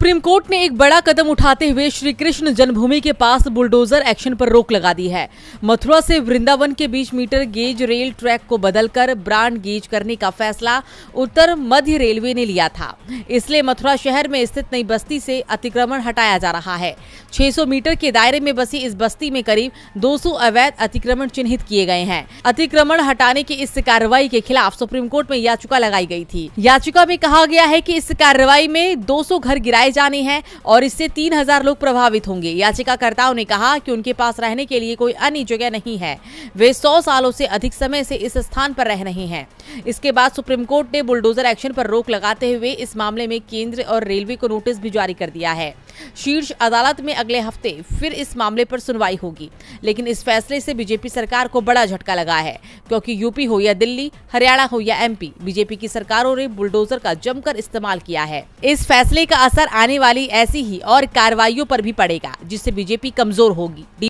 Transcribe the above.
supreme Court ने एक बड़ा कदम उठाते हुए श्री कृष्ण जन्मभूमि के पास बुलडोजर एक्शन पर रोक लगा दी है मथुरा से वृंदावन के बीच मीटर गेज रेल ट्रैक को बदलकर ब्रांड गेज करने का फैसला उत्तर मध्य रेलवे ने लिया था इसलिए मथुरा शहर में स्थित नई बस्ती से अतिक्रमण हटाया जा रहा है 600 मीटर के दायरे में बसी इस बस्ती में करीब दो अवैध अतिक्रमण चिन्हित किए गए हैं अतिक्रमण हटाने की इस कार्रवाई के खिलाफ सुप्रीम कोर्ट में याचिका लगाई गयी थी याचिका में कहा गया है की इस कार्रवाई में दो घर गिराए लगाए जाने हैं और इससे तीन हजार लोग प्रभावित होंगे याचिकाकर्ताओं ने कहा कि उनके पास रहने के लिए कोई अन्य जगह नहीं है वे सौ सालों से अधिक समय से इस स्थान पर रह रहे हैं इसके बाद सुप्रीम कोर्ट ने बुलडोजर एक्शन पर रोक लगाते हुए इस मामले में केंद्र और रेलवे को नोटिस भी जारी कर दिया है शीर्ष अदालत में अगले हफ्ते फिर इस मामले पर सुनवाई होगी लेकिन इस फैसले से बीजेपी सरकार को बड़ा झटका लगा है क्योंकि यूपी हो या दिल्ली हरियाणा हो या एमपी बीजेपी की सरकारों ने बुलडोजर का जमकर इस्तेमाल किया है इस फैसले का असर आने वाली ऐसी ही और कार्रवाई पर भी पड़ेगा जिससे बीजेपी कमजोर होगी